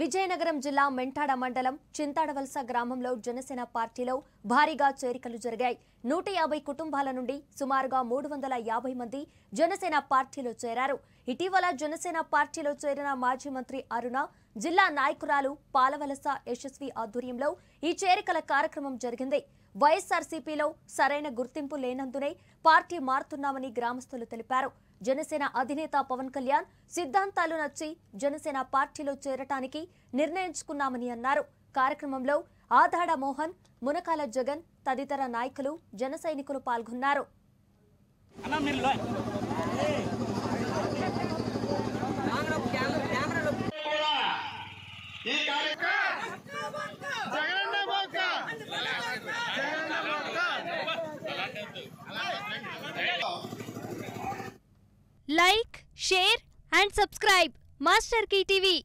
విజయనగరం జిల్లా మెంటాడ మండలం చింతాడవలస గ్రామంలో జనసేన పార్టీలో భారీగా చేరికలు జరిగాయి నూట యాభై కుటుంబాల నుండి సుమారుగా మూడు వందల యాభై మంది జనసేన పార్టీలో చేరారు ఇటీవల జనసేన పార్టీలో చేరిన మాజీ మంత్రి అరుణ జిల్లా నాయకురాలు పాలవలస యశస్వి ఆధ్వర్యంలో ఈ చేరికల కార్యక్రమం జరిగింది వైఎస్ఆర్సీపీలో సరైన గుర్తింపు లేనందునే పార్టీ మారుతున్నామని గ్రామస్తులు తెలిపారు జనసేన అధినేత పవన్ కళ్యాణ్ సిద్ధాంతాలు నచ్చి జనసేన పార్టీలో చేరటానికి నిర్ణయించుకున్నామని అన్నారు కార్యక్రమంలో ఆదాడ మోహన్ మునకాల జగన్ తదితర నాయకులు జన పాల్గొన్నారు like, share and subscribe. Master Key TV.